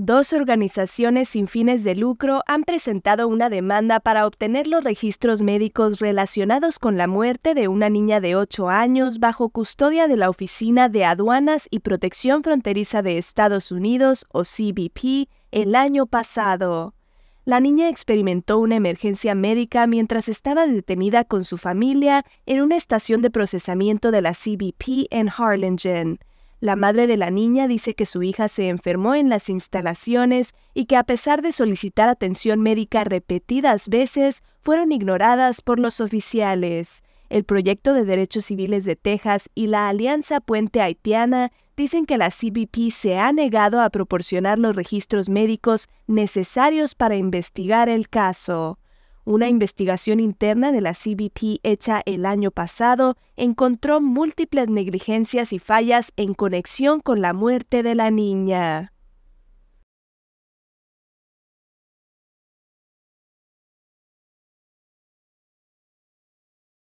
Dos organizaciones sin fines de lucro han presentado una demanda para obtener los registros médicos relacionados con la muerte de una niña de 8 años bajo custodia de la Oficina de Aduanas y Protección Fronteriza de Estados Unidos, o CBP, el año pasado. La niña experimentó una emergencia médica mientras estaba detenida con su familia en una estación de procesamiento de la CBP en Harlingen. La madre de la niña dice que su hija se enfermó en las instalaciones y que a pesar de solicitar atención médica repetidas veces, fueron ignoradas por los oficiales. El Proyecto de Derechos Civiles de Texas y la Alianza Puente Haitiana dicen que la CBP se ha negado a proporcionar los registros médicos necesarios para investigar el caso. Una investigación interna de la CBP hecha el año pasado encontró múltiples negligencias y fallas en conexión con la muerte de la niña.